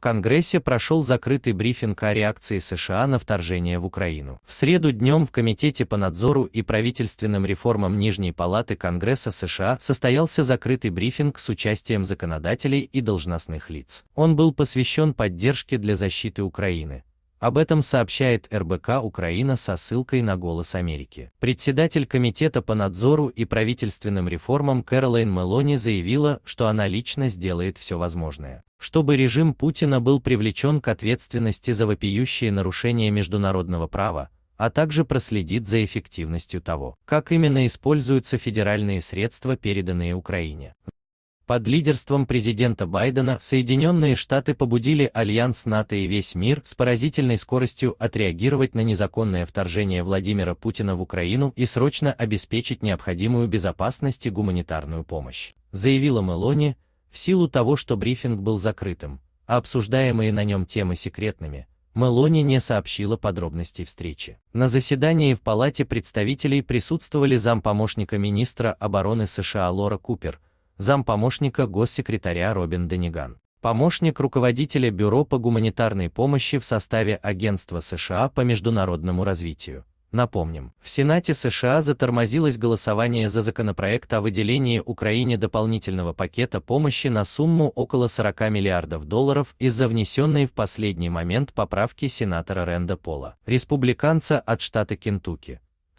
В Конгрессе прошел закрытый брифинг о реакции США на вторжение в Украину. В среду днем в Комитете по надзору и правительственным реформам Нижней Палаты Конгресса США состоялся закрытый брифинг с участием законодателей и должностных лиц. Он был посвящен поддержке для защиты Украины, об этом сообщает РБК Украина со ссылкой на «Голос Америки». Председатель Комитета по надзору и правительственным реформам Кэролайн Мелони заявила, что она лично сделает все возможное, чтобы режим Путина был привлечен к ответственности за вопиющие нарушения международного права, а также проследит за эффективностью того, как именно используются федеральные средства, переданные Украине. Под лидерством президента Байдена Соединенные Штаты побудили альянс НАТО и весь мир с поразительной скоростью отреагировать на незаконное вторжение Владимира Путина в Украину и срочно обеспечить необходимую безопасность и гуманитарную помощь, заявила Мелони, в силу того, что брифинг был закрытым, а обсуждаемые на нем темы секретными, Мелони не сообщила подробностей встречи. На заседании в Палате представителей присутствовали зампомощника министра обороны США Лора Купер, зампомощника госсекретаря Робин Дениган. Помощник руководителя Бюро по гуманитарной помощи в составе Агентства США по международному развитию. Напомним, в Сенате США затормозилось голосование за законопроект о выделении Украине дополнительного пакета помощи на сумму около 40 миллиардов долларов из-за внесенной в последний момент поправки сенатора Ренда Пола, республиканца от штата Кентукки,